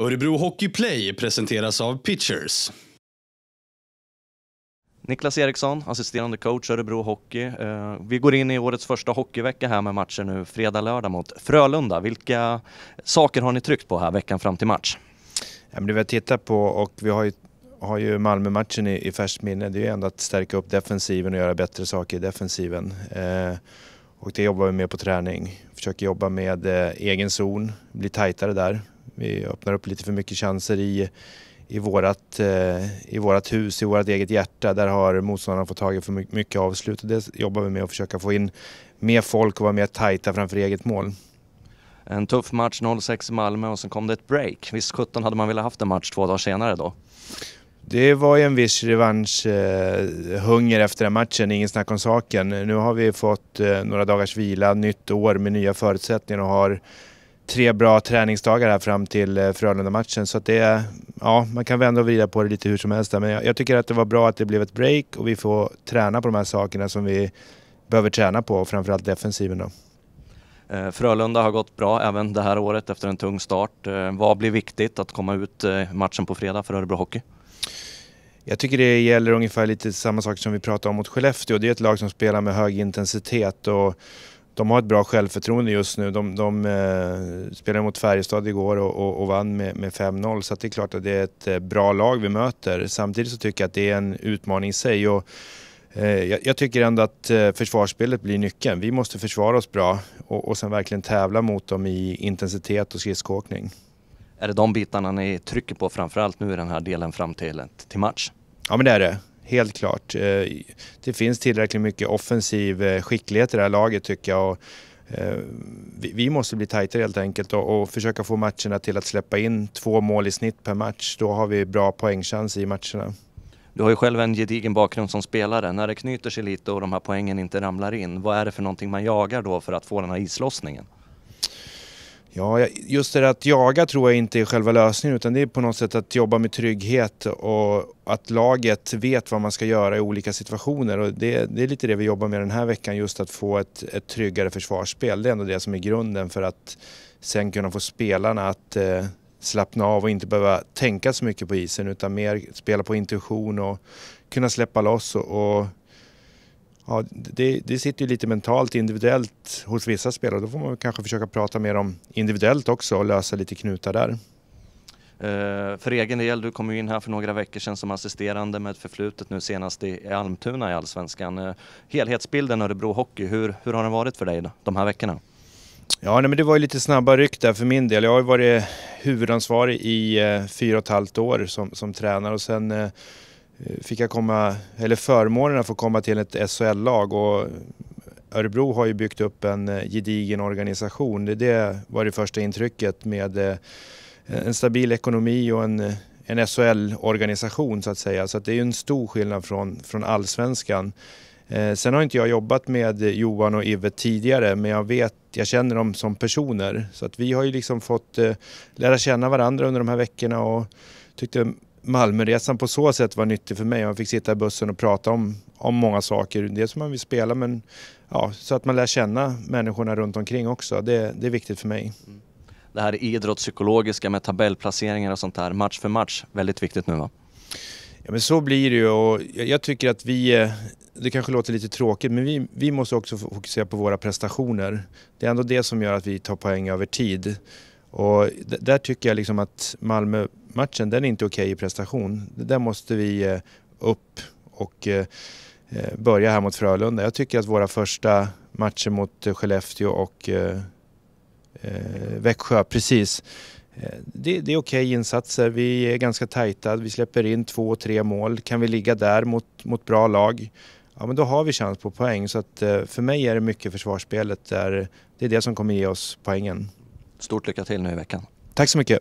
Örebro Hockey Play presenteras av Pitchers. Niklas Eriksson, assisterande coach Örebro Hockey. Eh, vi går in i årets första hockeyvecka här med matcher nu fredag-lördag mot Frölunda. Vilka saker har ni tryckt på här veckan fram till match? Ja, men det vi har tittat på och vi har ju, har ju Malmö-matchen i, i färskt minne, det är ju ändå att stärka upp defensiven och göra bättre saker i defensiven. Eh, och det jobbar vi med på träning. Försöker jobba med eh, egen zon, bli tajtare där vi öppnar upp lite för mycket chanser i, i, vårat, eh, i vårat hus, i vårt eget hjärta. Där har motståndarna fått tag i för mycket avslut det jobbar vi med att försöka få in mer folk och vara mer tajta framför eget mål. En tuff match 0-6 i Malmö och sen kom det ett break. Visst 17 hade man velat haft en match två dagar senare då? Det var ju en viss revanschhunger efter den matchen, ingen snack om saken. Nu har vi fått eh, några dagars vila, nytt år med nya förutsättningar och har tre bra träningsdagar här fram till eh, Frölunda-matchen. Så att det, ja, man kan vända och vrida på det lite hur som helst. Där. Men jag, jag, tycker att det var bra att det blev ett break och vi får träna på de här sakerna som vi behöver träna på, framförallt defensiven då. Eh, Frölunda har gått bra även det här året efter en tung start. Eh, vad blir viktigt att komma ut matchen på fredag för Örebro Hockey? Jag tycker det gäller ungefär lite samma sak som vi pratade om mot Skellefteå. Det är ett lag som spelar med hög intensitet och de har ett bra självförtroende just nu. De, de eh, spelade mot Färjestad igår och, och, och vann med, med 5-0 så det är klart att det är ett eh, bra lag vi möter. Samtidigt så tycker jag att det är en utmaning i sig. Och, eh, jag, tycker ändå att eh, försvarsspelet blir nyckeln. Vi måste försvara oss bra och, och sen verkligen tävla mot dem i intensitet och skridskoåkning. Är det de bitarna ni trycker på framförallt nu i den här delen fram till, till match? Ja men det är det helt klart. Eh, det finns tillräckligt mycket offensiv eh, skicklighet i det här laget tycker jag. Eh, vi måste bli tajtare helt enkelt och försöka få matcherna till att släppa in två mål i snitt per match. Då har vi bra poängchans i matcherna. Du har ju själv en gedigen bakgrund som spelare. När det knyter sig lite och de här poängen inte ramlar in, vad är det för någonting man jagar då för att få den här islossningen? Ja, just det att jaga tror jag inte är själva lösningen utan det är på något sätt att jobba med trygghet och att laget vet vad man ska göra i olika situationer och det, det är lite det vi jobbar med den här veckan just att få ett, ett tryggare försvarsspel. Det är ändå det som är grunden för att sen kunna få spelarna att eh, slappna av och inte behöva tänka så mycket på isen utan mer spela på intuition och kunna släppa loss och, och Ja, det, det sitter ju lite mentalt individuellt hos vissa spelare. Då får man kanske försöka prata mer om individuellt också och lösa lite knutar där. Eh, för egen del, du kom ju in här för några veckor sedan som assisterande med ett förflutet nu senast i Almtuna i Allsvenskan. Eh, helhetsbilden Örebro Hockey, hur, hur har den varit för dig de här veckorna? Ja, nej, men det var ju lite snabba ryck där för min del. Jag har ju varit huvudansvarig i eh, fyra och ett halvt år som, som tränare och sen eh, Eh, fick jag komma, eller förmånen att få komma till ett SHL-lag och Örebro har ju byggt upp en eh, gedigen organisation. Det var det första intrycket med eh, en stabil ekonomi och en, en SHL-organisation så att säga. Så att det är en stor skillnad från, från allsvenskan. Sen har inte jag jobbat med Johan och Ivet tidigare men jag vet, jag känner dem som personer. Så att vi har ju liksom fått lära känna varandra under de här veckorna och tyckte Malmöresan på så sätt var nyttig för mig. Man fick sitta i bussen och prata om, om många saker. Dels som man vill spela men ja, så att man lär känna människorna runt omkring också. Det, det är viktigt för mig. Mm. Det här idrottspsykologiska med tabellplaceringar och sånt där match för match. Väldigt viktigt nu va? Ja men så blir det ju och jag tycker att vi, eh, det kanske låter lite tråkigt, men vi, vi måste också fokusera på våra prestationer. Det är ändå det som gör att vi tar poäng över tid. Och där tycker jag liksom att Malmö matchen, den är inte okej okay i prestation. Där måste vi eh, upp och eh, eh, börja här mot Frölunda. Jag tycker att våra första matcher mot Skellefteå och Växjö, precis. Det, det är okej okay insatser. Vi är ganska tajta. Vi släpper in två, tre mål. Kan vi ligga där mot, mot bra lag, ja men då har vi chans på poäng. Så att, för mig är det mycket försvarsspelet. Där, det är det som kommer ge oss poängen. Stort lycka till nu i veckan. Tack så mycket.